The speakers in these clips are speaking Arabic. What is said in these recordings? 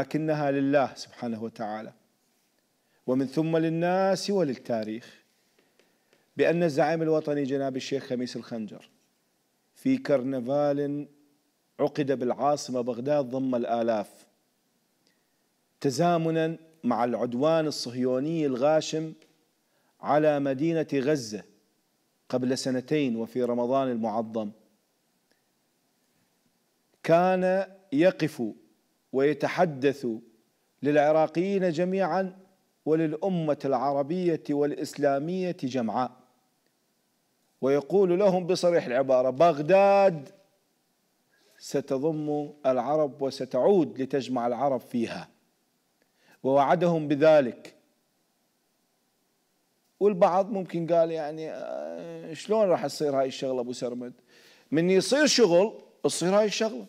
لكنها لله سبحانه وتعالى ومن ثم للناس وللتاريخ بأن الزعيم الوطني جناب الشيخ خميس الخنجر في كرنفال عقد بالعاصمة بغداد ضم الآلاف تزامنا مع العدوان الصهيوني الغاشم على مدينة غزة قبل سنتين وفي رمضان المعظم كان يقف ويتحدث للعراقيين جميعا وللأمة العربية والإسلامية جمعاء ويقول لهم بصريح العبارة بغداد ستضم العرب وستعود لتجمع العرب فيها ووعدهم بذلك والبعض ممكن قال يعني آه، شلون راح تصير هاي الشغله ابو سرمد من يصير شغل تصير هاي الشغله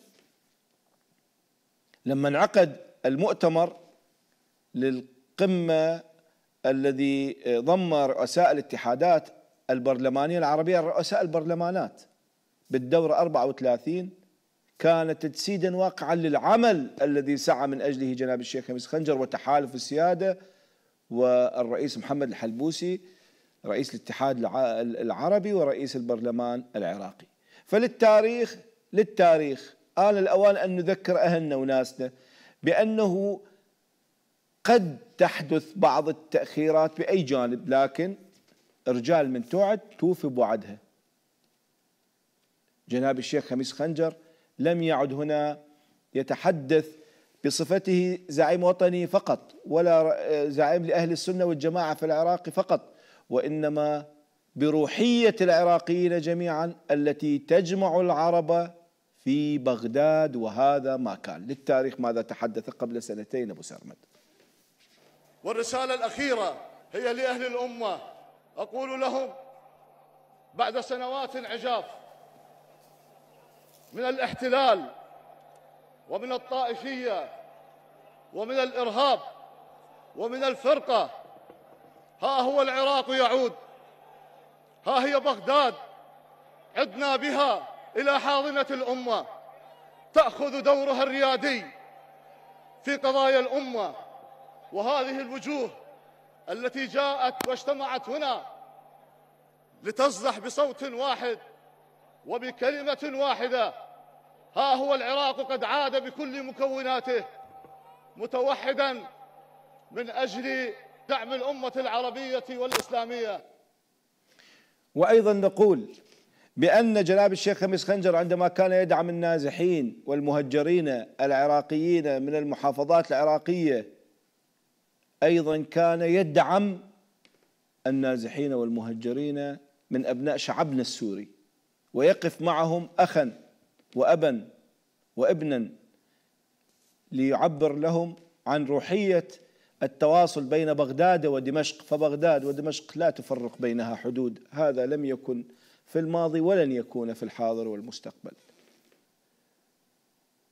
لما انعقد المؤتمر للقمة الذي ضم رؤساء الاتحادات البرلمانية العربية رؤساء البرلمانات بالدورة 34 كان تجسيدا واقعا للعمل الذي سعى من أجله جناب الشيخ خميس خنجر وتحالف السيادة والرئيس محمد الحلبوسي رئيس الاتحاد العربي ورئيس البرلمان العراقي فللتاريخ للتاريخ آن الأوان أن نذكر أهلنا وناسنا بأنه قد تحدث بعض التأخيرات بأي جانب لكن رجال من توعد توفي بوعدها جناب الشيخ خميس خنجر لم يعد هنا يتحدث بصفته زعيم وطني فقط ولا زعيم لأهل السنة والجماعة في العراق فقط وإنما بروحية العراقيين جميعا التي تجمع العرب في بغداد وهذا ما كان للتاريخ ماذا تحدث قبل سنتين أبو سرمد والرسالة الأخيرة هي لأهل الأمة أقول لهم بعد سنوات عجاف من الاحتلال ومن الطائفية ومن الإرهاب ومن الفرقة ها هو العراق يعود ها هي بغداد عدنا بها إلى حاضنة الأمة تأخذ دورها الريادي في قضايا الأمة وهذه الوجوه التي جاءت واجتمعت هنا لتصدح بصوت واحد وبكلمة واحدة ها هو العراق قد عاد بكل مكوناته متوحدا من أجل دعم الأمة العربية والإسلامية وأيضا نقول بأن جناب الشيخ خميس خنجر عندما كان يدعم النازحين والمهجرين العراقيين من المحافظات العراقية أيضا كان يدعم النازحين والمهجرين من أبناء شعبنا السوري ويقف معهم أخا وأبا وابنا ليعبر لهم عن روحية التواصل بين بغداد ودمشق فبغداد ودمشق لا تفرق بينها حدود هذا لم يكن في الماضي ولن يكون في الحاضر والمستقبل